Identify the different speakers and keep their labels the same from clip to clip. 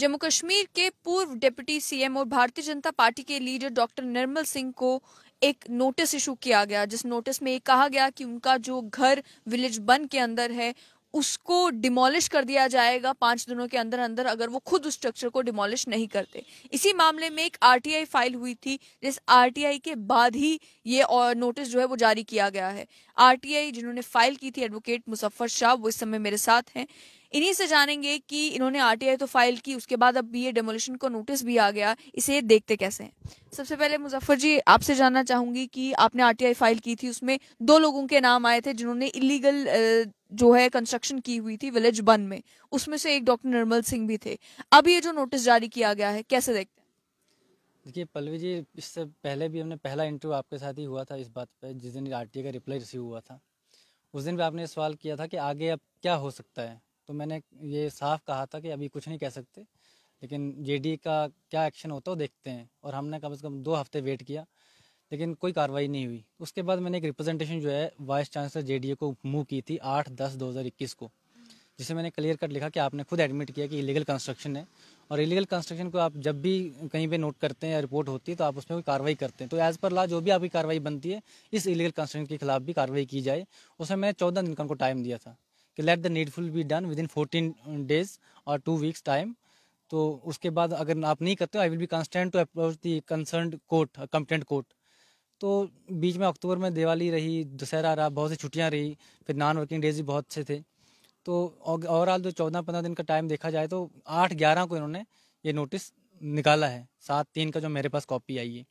Speaker 1: जम्मू कश्मीर के पूर्व deputy CM और भारतीय जनता पार्टी के लीडर डॉक्टर निर्मल सिंह को एक नोटिस इशू किया गया जिस नोटिस में ये कहा गया कि उनका जो घर विलेज बन के अंदर है उसको डिमोलिश कर दिया जाएगा पांच दिनों के अंदर अंदर अगर वो खुद उस स्ट्रक्चर को डिमोलिश नहीं करते इसी मामले में एक आरटीआई फाइल हुई थी जिस आरटीआई के बाद ही ये और नोटिस जो है वो जारी किया गया है आरटीआई जिन्होंने फाइल की थी एडवोकेट मुजफ्फर शाह वो इस समय मेरे साथ हैं इन्हीं से जानेंगे कि इन्होंने आरटीआई तो फाइल की उसके बाद अब ये डेमोलिशन को नोटिस भी आ गया इसे देखते कैसे हैं सबसे पहले मुजफ्फर जी आपसे जानना चाहूंगी कि आपने आरटीआई फाइल की थी उसमें दो लोगों के नाम आए थे जिन्होंने इलीगल जो है कंस्ट्रक्शन की हुई थी विलेज वन में उसमें से एक डॉक्टर निर्मल सिंह भी थे अब ये जो नोटिस जारी किया गया है कैसे देखते हैं
Speaker 2: देखिए पल्लवी जी इससे पहले भी हमने पहला इंटरव्यू आपके साथ ही हुआ था इस बात पे जिस दिन आर का रिप्लाई रिसीव हुआ था उस दिन भी आपने सवाल किया था कि आगे अब क्या हो सकता है तो मैंने ये साफ कहा था कि अभी कुछ नहीं कह सकते लेकिन जे का क्या एक्शन होता है देखते हैं और हमने कम से कम दो हफ्ते वेट किया लेकिन कोई कार्रवाई नहीं हुई उसके बाद मैंने एक रिप्रेजेंटेशन जो है वाइस चांसलर जे को मूव की थी आठ दस दो हज़ार इक्कीस को जिसे मैंने क्लियर कट लिखा कि आपने खुद एडमिट किया कि इलीगल कंस्ट्रक्शन है और इलीगल कंस्ट्रक्शन को आप जब भी कहीं पे नोट करते हैं या रिपोर्ट होती है तो आप उसमें कोई कार्रवाई करते हैं तो एज़ पर ला जो भी आपकी कार्रवाई बनती है इस इलीगल कंस्ट्रक्शन के खिलाफ भी कार्रवाई की जाए उसमें मैंने चौदह दिन का उनको टाइम दिया था कि let the needful be done within fourteen days और टू वीक्स टाइम तो उसके बाद अगर आप नहीं करते I will be constant to approach the concern court complaint court तो बीच में अक्टूबर में दिवाली रही दशहरा रहा बहुत सी छुट्टियाँ रही फिर नॉन वर्किंग डेज भी बहुत अच्छे थे तो ओवरऑल जो चौदह पंद्रह दिन का टाइम देखा जाए तो आठ ग्यारह को इन्होंने ये नोटिस निकाला है सात तीन का जो मेरे पास कॉपी आई है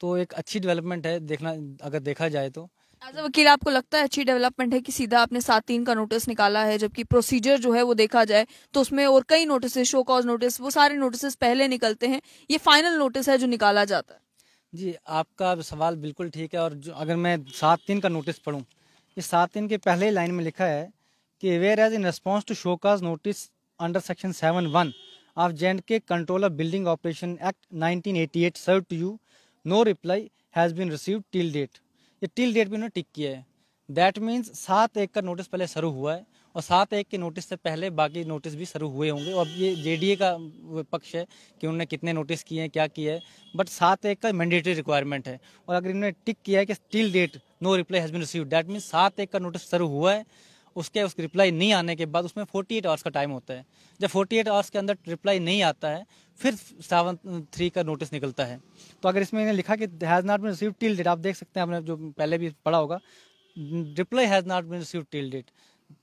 Speaker 2: तो एक अच्छी डेवलपमेंट है देखना अगर देखा जाए तो
Speaker 1: एज अ वकील आपको लगता है अच्छी डेवलपमेंट है कि सीधा आपने सात तीन का नोटिस निकाला है जबकि प्रोसीजर जो है वो देखा जाए तो उसमें और कई नोटिस शो कॉज नोटिस वो सारे नोटिस पहले निकलते हैं ये फाइनल नोटिस है जो निकाला जाता है
Speaker 2: जी आपका सवाल बिल्कुल ठीक है और जो अगर मैं सात तीन का नोटिस पढ़ूँ इस सात तीन के पहले लाइन में लिखा है कि whereas in response to show cause notice under section seven one of J and K control of building operation act nineteen eighty eight serve to you no reply has been receive till date ये till date भी उन्होंने टिक किया है that means सात एक का notice पहले शुरू हुआ है और सात एक के नोटिस से पहले बाकी नोटिस भी शुरू हुए होंगे और ये ए का पक्ष है कि उन्होंने कितने नोटिस किए हैं क्या किया है बट सात एक का मैंडेटरी रिक्वायरमेंट है और अगर इन्होंने टिक किया है कि till date no reply has been receive that means सात एक का नोटिस शुरू हुआ है उसके उसकी रिप्लाई नहीं आने के बाद उसमें 48 आवर्स का टाइम होता है जब 48 आवर्स के अंदर रिप्लाई नहीं आता है फिर सावन थ्री का नोटिस निकलता है तो अगर इसमें लिखा कि has not been receive till date आप देख सकते हैं आपने जो पहले भी पढ़ा होगा reply has not been receive till date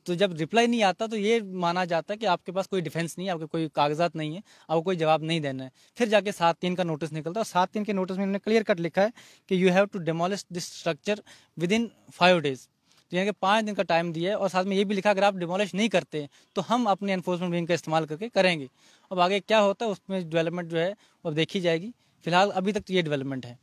Speaker 2: तो जब रिप्लाई नहीं आता तो ये माना जाता है कि आपके पास कोई डिफेंस नहीं है आपके कोई कागजात नहीं है आपको कोई जवाब नहीं देना है फिर जाके सात तीन का नोटिस निकलता है और सात तीन के नोटिस में इन्होंने क्लियर कट लिखा है कि you have to demolish this structure within five days जिन्हें पाँच दिन का टाइम दिया है और साथ में ये भी लिखा अगर आप डिमोलिश नहीं करते तो हम अपने एनफोर्समेंट विंग का इस्तेमाल करके करेंगे अब आगे क्या होता है उसमें डेवलपमेंट जो है वो देखी जाएगी फिलहाल अभी तक तो ये डेवलपमेंट है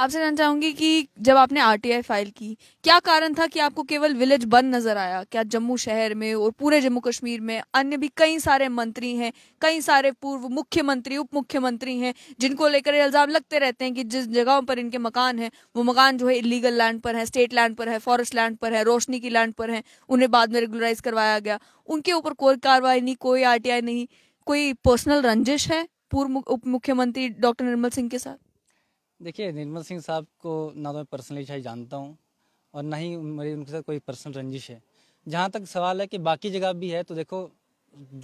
Speaker 1: आपसे जानना चाहूंगी कि जब आपने आरटीआई फाइल की क्या कारण था कि आपको केवल विलेज बन नजर आया क्या जम्मू शहर में और पूरे जम्मू कश्मीर में अन्य भी कई सारे मंत्री हैं कई सारे पूर्व मुख्यमंत्री उप मुख्यमंत्री हैं जिनको लेकर इल्जाम लगते रहते हैं कि जिस जगहों पर इनके मकान हैं वो मकान जो है इलीगल लैंड पर है स्टेट लैंड पर है फॉरेस्ट लैंड पर है रोशनी की लैंड पर है उन्हें बाद में रेगुलराइज करवाया गया उनके ऊपर कोई कार्रवाई नहीं कोई आर नहीं कोई पर्सनल रंजिश है पूर्व उप मुख्यमंत्री डॉक्टर निर्मल सिंह के
Speaker 2: साथ देखिए निर्मल सिंह साहब को ना तो मैं पर्सनली शायद जानता हूँ और ना ही मेरी उनके साथ कोई पर्सनल रंजिश है जहाँ तक सवाल है कि बाकी जगह भी है तो देखो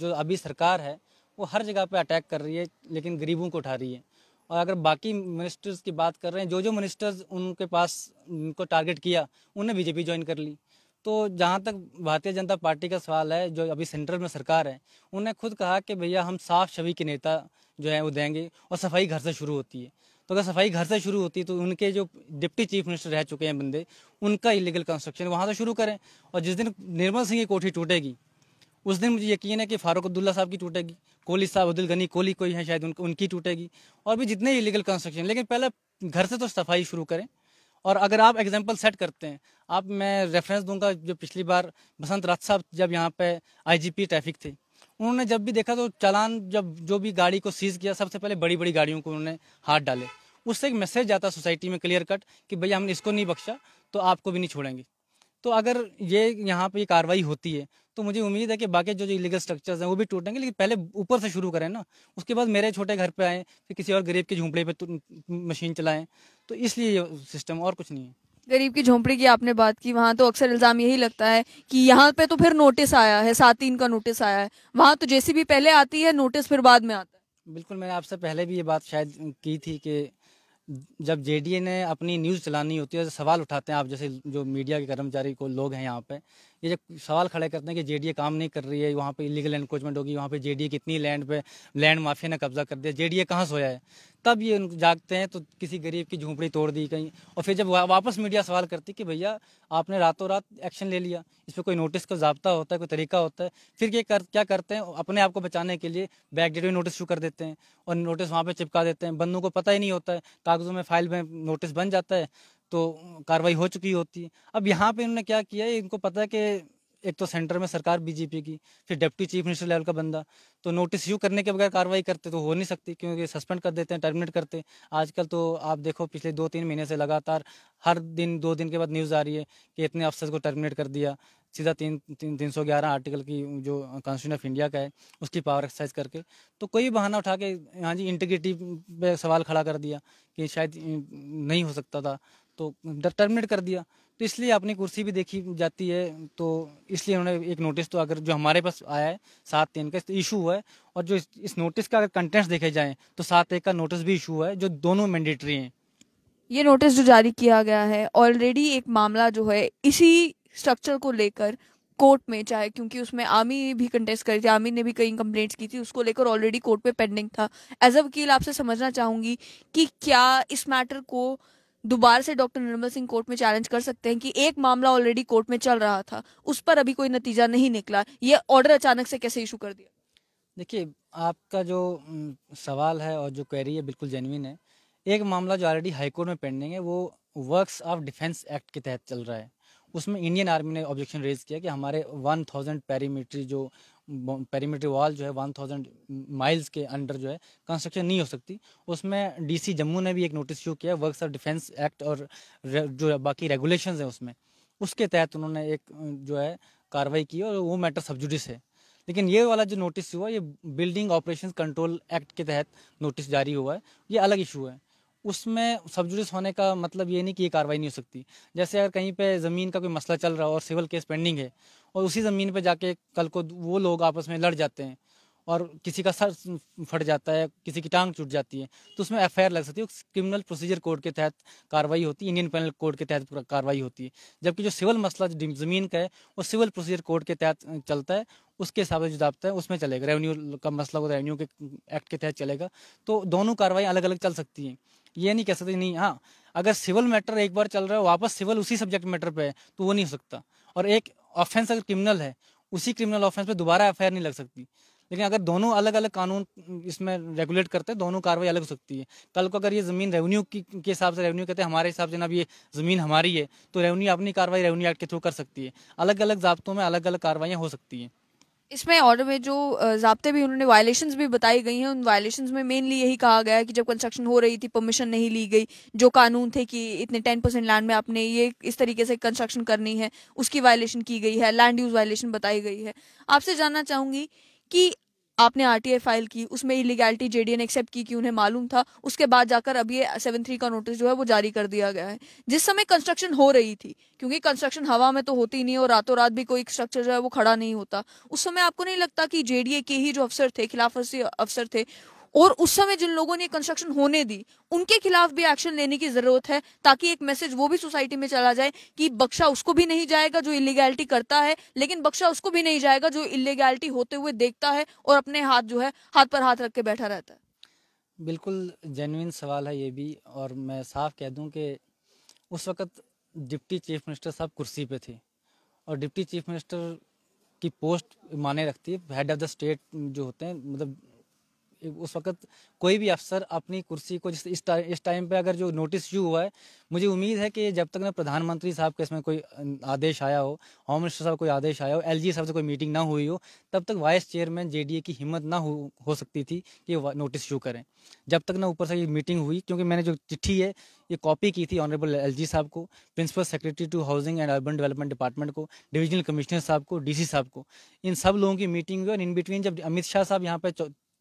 Speaker 2: जो अभी सरकार है वो हर जगह पे अटैक कर रही है लेकिन गरीबों को उठा रही है और अगर बाकी मिनिस्टर्स की बात कर रहे हैं जो जो मिनिस्टर्स उनके पास उनको टारगेट किया उन्हें बीजेपी ज्वाइन कर ली तो जहाँ तक भारतीय जनता पार्टी का सवाल है जो अभी सेंटर में सरकार है उन्हें खुद कहा कि भैया हम साफ छवि के नेता जो है वो देंगे और सफाई घर से शुरू होती है तो अगर सफाई घर से शुरू होती तो उनके जो डिप्टी चीफ मिनिस्टर रह चुके हैं बंदे उनका इलीगल कंस्ट्रक्शन वहाँ से शुरू करें और जिस दिन निर्मल सिंह की कोठी टूटेगी उस दिन मुझे यकीन है कि फारूक अब्दुल्ला साहब की टूटेगी कोहली साहब अब्दुल गनी कोहली कोई है शायद उन, उनकी टूटेगी और भी जितने इलीगल कंस्ट्रक्शन लेकिन पहले घर से तो सफाई शुरू करें और अगर आप एग्जाम्पल सेट करते हैं आप मैं रेफरेंस दूंगा जो पिछली बार बसंत राज साहब जब यहाँ पे आईजीपी ट्रैफिक थे उन्होंने जब भी देखा तो चालान जब जो भी गाड़ी को सीज किया सबसे पहले बड़ी बड़ी गाड़ियों को उन्होंने हाथ डाले उससे एक मैसेज जाता सोसाइटी में क्लियर कट कि भैया हमने इसको नहीं बख्शा तो आपको भी नहीं छोड़ेंगे तो अगर ये यहाँ पे कार्रवाई होती है तो मुझे उम्मीद है कि बाकी जो जो इलीगल स्ट्रक्चर्स हैं वो भी टूटेंगे लेकिन पहले ऊपर से शुरू करें ना उसके बाद मेरे छोटे घर पे आए फिर किसी और गरीब के झोंपड़े पे मशीन चलाएं तो इसलिए ये सिस्टम और कुछ नहीं है
Speaker 1: गरीब की झोंपड़ी की आपने बात की वहाँ तो अक्सर इल्ज़ाम यही लगता है कि यहाँ पे तो फिर नोटिस आया है सात तीन का नोटिस आया है वहाँ तो जैसी भी पहले आती है नोटिस फिर बाद में आता
Speaker 2: है बिल्कुल मैंने आपसे पहले भी ये बात शायद की थी कि जब जेडीए ने अपनी न्यूज़ चलानी होती है तो सवाल उठाते हैं आप जैसे जो मीडिया के कर्मचारी को लोग हैं यहाँ पे ये जब सवाल खड़े करते हैं कि जेडीए काम नहीं कर रही है वहाँ पे इलीगल एनक्रोचमेंट होगी वहाँ पे जेडीए कितनी लैंड पे लैंड माफिया ने कब्जा कर दिया जेडीए कहाँ सोया है तब ये जागते हैं तो किसी गरीब की झोंपड़ी तोड़ दी कहीं और फिर जब वापस मीडिया सवाल करती कि भैया आपने रातों रात एक्शन ले लिया इस पर कोई नोटिस का जबता होता है कोई तरीका होता है फिर ये कर, क्या करते हैं अपने आप को बचाने के लिए डेट में नोटिस शुरू कर देते हैं और नोटिस वहाँ पर चिपका देते हैं बंदों को पता ही नहीं होता है कागज़ों में फाइल में नोटिस बन जाता है तो कार्रवाई हो चुकी होती है अब यहाँ पे इन्होंने क्या किया इनको पता है कि एक तो सेंटर में सरकार बीजेपी की फिर डिप्टी चीफ मिनिस्टर लेवल का बंदा तो नोटिस यू करने के बगैर कार्रवाई करते तो हो नहीं सकती क्योंकि सस्पेंड कर देते हैं टर्मिनेट करते आजकल तो आप देखो पिछले दो तीन महीने से लगातार हर दिन दो दिन के बाद न्यूज़ आ रही है कि इतने अफसर को टर्मिनेट कर दिया सीधा तीन तीन तीन सौ ग्यारह आर्टिकल की जो कॉन्स्टिट्यूशन ऑफ इंडिया का है उसकी पावर एक्सरसाइज करके तो कोई बहाना उठा के हाँ जी इंटीग्रिटी पे सवाल खड़ा कर दिया कि शायद नहीं हो सकता था तो टर्मिनेट कर दिया तो इसलिए अपनी कुर्सी भी देखी जाती है तो इसलिए उन्होंने एक नोटिस तो अगर जो हमारे पास आया है सात तीन का इशू हुआ है और जो इस, नोटिस का अगर कंटेंट्स देखे जाएँ तो सात एक का नोटिस भी इशू हुआ है जो दोनों मैंडेटरी हैं
Speaker 1: ये नोटिस जो जारी किया गया है ऑलरेडी एक मामला जो है इसी स्ट्रक्चर को लेकर कोर्ट में चाहे क्योंकि उसमें आमी भी कंटेस्ट करी थी आमी ने भी कई कंप्लेंट्स की थी उसको लेकर ऑलरेडी कोर्ट में पेंडिंग था एज अ वकील आपसे समझना चाहूंगी कि क्या इस मैटर को दोबारा से डॉक्टर निर्मल सिंह कोर्ट में चैलेंज कर सकते हैं कि एक मामला ऑलरेडी कोर्ट में चल रहा था उस पर अभी कोई नतीजा नहीं निकला ये ऑर्डर अचानक से कैसे इशू कर दिया
Speaker 2: देखिए आपका जो सवाल है और जो क्वेरी है बिल्कुल जेनविन है एक मामला जो ऑलरेडी हाईकोर्ट में पेंडिंग है वो वर्क्स ऑफ डिफेंस एक्ट के तहत चल रहा है उसमें इंडियन आर्मी ने ऑब्जेक्शन रेज किया कि हमारे वन थाउजेंड पैरीमीटरी जो पेरीमीटर वॉल जो है वन थाउजेंड माइल्स के अंडर जो है कंस्ट्रक्शन नहीं हो सकती उसमें डीसी जम्मू ने भी एक नोटिस इशू किया वर्क्स ऑफ डिफेंस एक्ट और जो बाकी रेगुलेशंस हैं उसमें उसके तहत उन्होंने एक जो है कार्रवाई की और वो मैटर सबजुडिस है लेकिन ये वाला जो नोटिस हुआ ये बिल्डिंग ऑपरेशन कंट्रोल एक्ट के तहत नोटिस जारी हुआ है ये अलग इशू है उसमें सब जुडिस होने का मतलब ये नहीं कि ये कार्रवाई नहीं हो सकती जैसे अगर कहीं पे ज़मीन का कोई मसला चल रहा हो और सिविल केस पेंडिंग है और उसी ज़मीन पे जाके कल को वो लोग आपस में लड़ जाते हैं और किसी का सर फट जाता है किसी की टांग टूट जाती है तो उसमें एफ लग सकती है क्रिमिनल प्रोसीजर कोड के तहत कार्रवाई होती है इंडियन पेनल कोड के तहत कार्रवाई होती है जबकि जो सिविल मसला ज़मीन का है वो सिविल प्रोसीजर कोड के तहत चलता है उसके हिसाब से जो दाबता है उसमें चलेगा रेवेन्यू का मसला वो तो रेवेन्यू के एक्ट के तहत चलेगा तो दोनों कार्रवाई अलग अलग चल सकती हैं ये नहीं कह सकते नहीं हाँ अगर सिविल मैटर एक बार चल रहा है वापस सिविल उसी सब्जेक्ट मैटर पे है तो वो नहीं हो सकता और एक ऑफेंस अगर क्रिमिनल है उसी क्रिमिनल ऑफेंस पे दोबारा एफ नहीं लग सकती लेकिन अगर दोनों अलग अलग कानून इसमें रेगुलेट करते हैं दोनों कार्रवाई अलग हो सकती है कल को अगर ये ज़मीन रेवेन्यू के हिसाब से रेवेन्यू कहते हैं हमारे हिसाब से ना ये ज़मीन हमारी है तो रेवेन्यू अपनी कार्रवाई रेवेन्यू एक्ट के थ्रू कर सकती है अलग अलग जबतों में अलग अलग कार्रवाइयाँ हो सकती हैं
Speaker 1: इसमें ऑर्डर में जो जबते भी उन्होंने वायलेशन भी बताई गई हैं उन वायलेशन में मेनली यही कहा गया है कि जब कंस्ट्रक्शन हो रही थी परमिशन नहीं ली गई जो कानून थे कि इतने टेन परसेंट लैंड में आपने ये इस तरीके से कंस्ट्रक्शन करनी है उसकी वायलेशन की गई है लैंड यूज वायलेशन बताई गई है आपसे जानना चाहूंगी कि आपने आर फाइल की उसमें इलीगैलिटी ने एक्सेप्ट की कि उन्हें मालूम था उसके बाद जाकर अब ये सेवन थ्री का नोटिस जो है वो जारी कर दिया गया है जिस समय कंस्ट्रक्शन हो रही थी क्योंकि कंस्ट्रक्शन हवा में तो होती नहीं और रातों रात भी कोई स्ट्रक्चर जो है वो खड़ा नहीं होता उस समय आपको नहीं लगता कि जेडीए के ही जो अफसर थे खिलाफ अफसर थे और उस समय जिन लोगों ने कंस्ट्रक्शन होने दी उनके खिलाफ भी एक्शन लेने की जरूरत है ताकि एक मैसेज वो भी सोसाइटी में चला जाए कि बख्शा उसको भी नहीं जाएगा जो इलीगैलिटी करता है लेकिन बख्शा उसको भी नहीं जाएगा जो इलीगैलिटी होते हुए देखता है और अपने हाथ जो है हाथ पर हाथ रख के बैठा रहता है
Speaker 2: बिल्कुल जेनविन सवाल है ये भी और मैं साफ कह दूं कि उस वक्त डिप्टी चीफ मिनिस्टर साहब कुर्सी पे थे और डिप्टी चीफ मिनिस्टर की पोस्ट माने रखती है हेड ऑफ द स्टेट जो होते हैं मतलब उस वक्त कोई भी अफसर अपनी कुर्सी को जिस इस टाइम पे अगर जो नोटिस इशू हुआ है मुझे उम्मीद है कि जब तक ना प्रधानमंत्री साहब के इसमें कोई आदेश आया हो होम मिनिस्टर साहब कोई आदेश आया हो एल साहब से कोई मीटिंग ना हुई हो तब तक वाइस चेयरमैन जे की हिम्मत ना हो, हो सकती थी कि नोटिस इशू करें जब तक ना ऊपर से ये मीटिंग हुई क्योंकि मैंने जो चिट्ठी है ये कॉपी की थी ऑनरेबल एल साहब को principal secretary to housing and urban development department को डिविजनल कमिश्नर साहब को डी साहब को इन सब लोगों की मीटिंग हुई और इन बिटवीन जब अमित शाह साहब यहाँ पे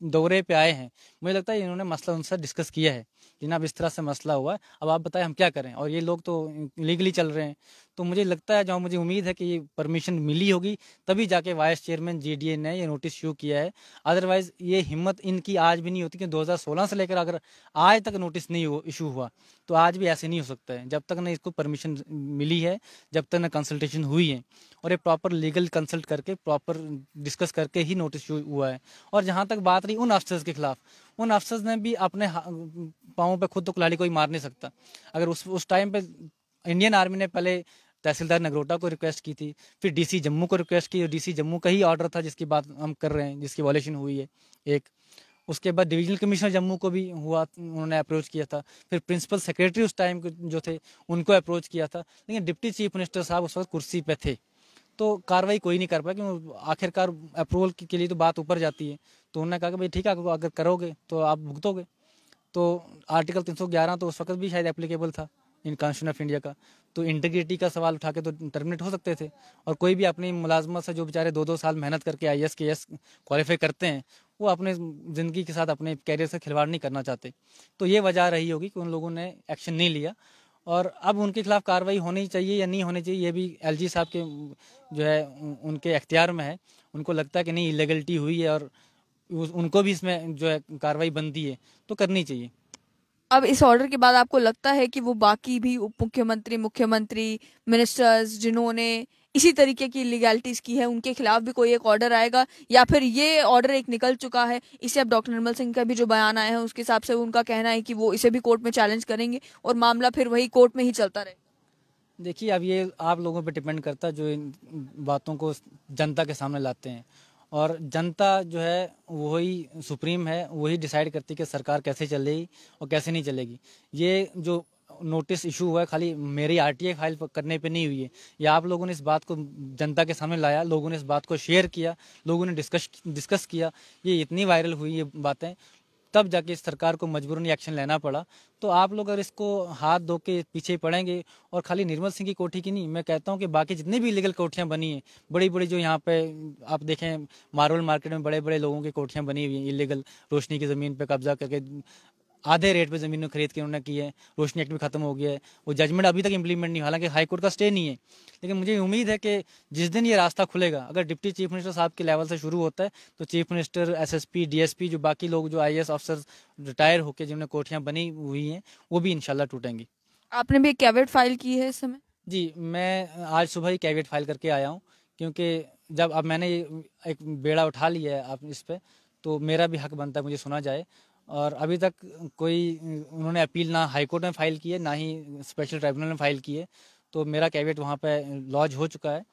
Speaker 2: दौरे पे आए हैं मुझे लगता है इन्होंने मसला उनसे डिस्कस किया है अब इस तरह से मसला हुआ है अब आप बताएं हम क्या करें और ये लोग तो लीगली चल रहे हैं तो मुझे लगता है जहाँ मुझे उम्मीद है कि ये परमिशन मिली होगी तभी जाके वाइस चेयरमैन ए ने ये नोटिस इशू किया है अदरवाइज ये हिम्मत इनकी आज भी नहीं होती कि सोलह से लेकर अगर आज तक नोटिस नहीं हो इशू हुआ तो आज भी ऐसे नहीं हो सकता है जब तक ना इसको परमिशन मिली है जब तक ना कंसल्टेशन हुई है और ये प्रॉपर लीगल कंसल्ट करके प्रॉपर डिस्कस करके ही नोटिस शू हुआ है और जहाँ तक बात रही उन अफसर्स के खिलाफ उन अफसर्स ने भी अपने पाँव पर खुद तो कुल्हाड़ी कोई मार नहीं सकता अगर उस उस टाइम पे इंडियन आर्मी ने पहले तहसीलदार नगरोटा को रिक्वेस्ट की थी फिर डीसी जम्मू को रिक्वेस्ट की डीसी जम्मू का ही ऑर्डर था जिसकी बात हम कर रहे हैं जिसकी वॉलेशन हुई है एक उसके बाद डिविजनल कमिश्नर जम्मू को भी हुआ उन्होंने अप्रोच किया था फिर प्रिंसिपल सेक्रेटरी उस टाइम जो थे उनको अप्रोच किया था लेकिन डिप्टी चीफ मिनिस्टर साहब उस वक्त कुर्सी पर थे तो कार्रवाई कोई नहीं कर पाया क्योंकि आखिरकार अप्रूवल के लिए तो बात ऊपर जाती है तो उन्होंने कहा कि भाई ठीक है अगर करोगे तो आप भुगतोगे तो आर्टिकल 311 तो उस वक्त भी शायद एप्लीकेबल था इन कॉन्स्टिट्यूशन ऑफ इंडिया का तो इंटीग्रिटी का सवाल उठा के तो टर्मिनेट हो सकते थे और कोई भी अपनी मुलाजमत से जो बेचारे दो दो साल मेहनत करके I S K S qualify करते हैं वो अपने ज़िंदगी के साथ अपने कैरियर से खिलवाड़ नहीं करना चाहते तो ये वजह रही होगी कि उन लोगों ने एक्शन नहीं लिया और अब उनके खिलाफ कार्रवाई होनी चाहिए या नहीं होनी चाहिए ये भी एल साहब के जो है उनके अख्तियार में है उनको लगता है कि नहीं इलीगलिटी हुई है और उनको भी इसमें जो है कार्रवाई बनती है तो करनी चाहिए
Speaker 1: अब इस ऑर्डर के बाद आपको लगता है कि वो बाकी भी उप मुख्यमंत्री मुख्यमंत्री मिनिस्टर्स जिन्होंने इसी तरीके की लीगैलिटीज की है उनके खिलाफ भी कोई एक ऑर्डर आएगा या फिर ये ऑर्डर एक निकल चुका है इसे अब डॉक्टर निर्मल सिंह का भी जो बयान आया है उसके हिसाब से उनका कहना है कि वो इसे भी कोर्ट में चैलेंज करेंगे और मामला फिर वही कोर्ट में ही चलता रहेगा
Speaker 2: देखिए अब ये आप लोगों पर डिपेंड करता है जो इन बातों को जनता के सामने लाते हैं और जनता जो है वही सुप्रीम है वही डिसाइड करती है कि सरकार कैसे चलेगी और कैसे नहीं चलेगी ये जो नोटिस इशू हुआ है खाली मेरी आरटीआई फाइल करने पे नहीं हुई है या आप लोगों ने इस बात को जनता के सामने लाया लोगों ने इस बात को शेयर किया लोगों ने डिस्कस डिस्कस किया ये इतनी वायरल हुई ये बातें तब जाके सरकार को मजबूरन एक्शन लेना पड़ा तो आप लोग अगर इसको हाथ धो के पीछे पड़ेंगे और खाली निर्मल सिंह की कोठी की नहीं मैं कहता हूँ कि बाकी जितनी भी इलीगल कोठियाँ बनी हैं बड़ी बड़ी जो यहाँ पे आप देखें मारवल मार्केट में बड़े बड़े लोगों की कोठियाँ बनी हुई हैं इलीगल रोशनी की ज़मीन पर कब्जा करके आधे रेट पे ज़मीनों खरीद के उन्होंने की है रोशनी एक्ट भी खत्म हो गया है वो जजमेंट अभी तक इम्प्लीमेंट नहीं हालांकि हाई कोर्ट का स्टे नहीं है लेकिन मुझे उम्मीद है कि जिस दिन ये रास्ता खुलेगा अगर डिप्टी चीफ मिनिस्टर साहब के लेवल से शुरू होता है तो चीफ मिनिस्टर एसएसपी डीएसपी जो बाकी लोग जो आई अफसर रिटायर होकर जिन्होंने कोठियाँ बनी हुई हैं वो भी इनशाला टूटेंगी
Speaker 1: आपने भी कैबिनेट फाइल की है इस समय
Speaker 2: जी मैं आज सुबह ही कैबिनेट फाइल करके आया हूँ क्योंकि जब अब मैंने एक बेड़ा उठा लिया है आप इस पर तो मेरा भी हक बनता है मुझे सुना जाए और अभी तक कोई उन्होंने अपील ना हाईकोर्ट में फाइल की है ना ही स्पेशल ट्राइब्यूनल में फाइल की है तो मेरा कैबिनेट वहाँ पर लॉज हो चुका है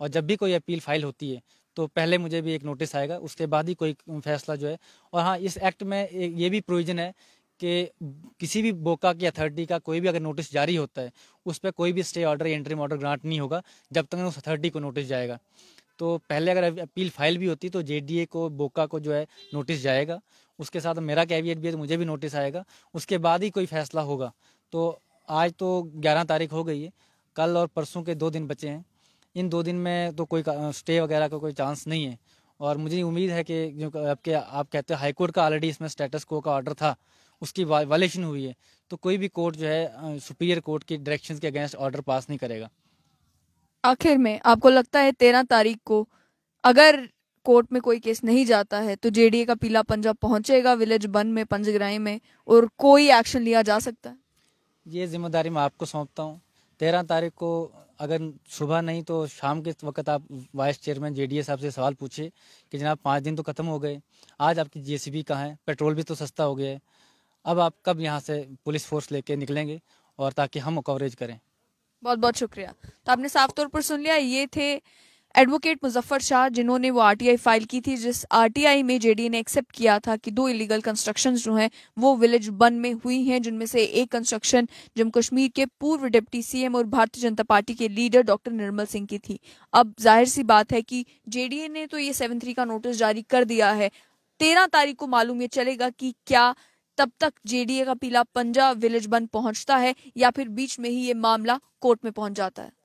Speaker 2: और जब भी कोई अपील फाइल होती है तो पहले मुझे भी एक नोटिस आएगा उसके बाद ही कोई फैसला जो है और हाँ इस एक्ट में ये भी प्रोविज़न है कि किसी भी बोका की अथॉरिटी का कोई भी अगर नोटिस जारी होता है उस पर कोई भी स्टे ऑर्डर या इंटरम ऑर्डर ग्रांट नहीं होगा जब तक उस अथॉरिटी को नोटिस जाएगा तो पहले अगर अपील फाइल भी होती तो जे को बोका को जो है नोटिस जाएगा उसके साथ मेरा कैविएट भी है तो मुझे भी नोटिस आएगा उसके बाद ही कोई फैसला होगा तो आज तो ग्यारह तारीख हो गई है कल और परसों के दो दिन बचे हैं इन दो दिन में तो कोई स्टे वगैरह का कोई चांस नहीं है और मुझे उम्मीद है कि जो आपके आप कहते हैं हाईकोर्ट का ऑलरेडी इसमें स्टेटस को का ऑर्डर था उसकी वायलेशन हुई है तो कोई भी कोर्ट जो है सुपीरियर कोर्ट की डायरेक्शन के अगेंस्ट ऑर्डर पास नहीं करेगा
Speaker 1: आखिर में आपको लगता है तेरह तारीख को अगर कोर्ट में कोई केस नहीं जाता है तो जेडीए का पीला पंजा पहुंचेगा विलेज बन में पंजग्राई में और कोई एक्शन लिया जा सकता
Speaker 2: है ये जिम्मेदारी मैं आपको सौंपता हूँ तेरह तारीख को अगर सुबह नहीं तो शाम के वक्त आप वाइस चेयरमैन जे साहब से सवाल पूछे कि जनाब पाँच दिन तो ख़त्म हो गए आज आपकी सी कहाँ है पेट्रोल भी तो सस्ता हो गया है अब आप कब यहाँ से पुलिस फोर्स लेके निकलेंगे और ताकि हम कवरेज करें
Speaker 1: बहुत बहुत शुक्रिया तो आपने साफ तौर पर सुन लिया ये थे एडवोकेट मुजफ्फर शाह जिन्होंने वो आरटीआई फाइल की थी जिस आरटीआई में जेडीए ने एक्सेप्ट किया था कि दो इलीगल कंस्ट्रक्शन जो हैं वो विलेज बन में हुई हैं जिनमें से एक कंस्ट्रक्शन जम्मू कश्मीर के पूर्व डिप्टी सीएम और भारतीय जनता पार्टी के लीडर डॉक्टर निर्मल सिंह की थी अब जाहिर सी बात है कि जेडीए ने तो ये सेवन थ्री का नोटिस जारी कर दिया है तेरह तारीख को मालूम ये चलेगा कि क्या तब तक जेडीए का पीला पंजा विलेज बंद पहुंचता है या फिर बीच में ही ये मामला कोर्ट में पहुंच जाता है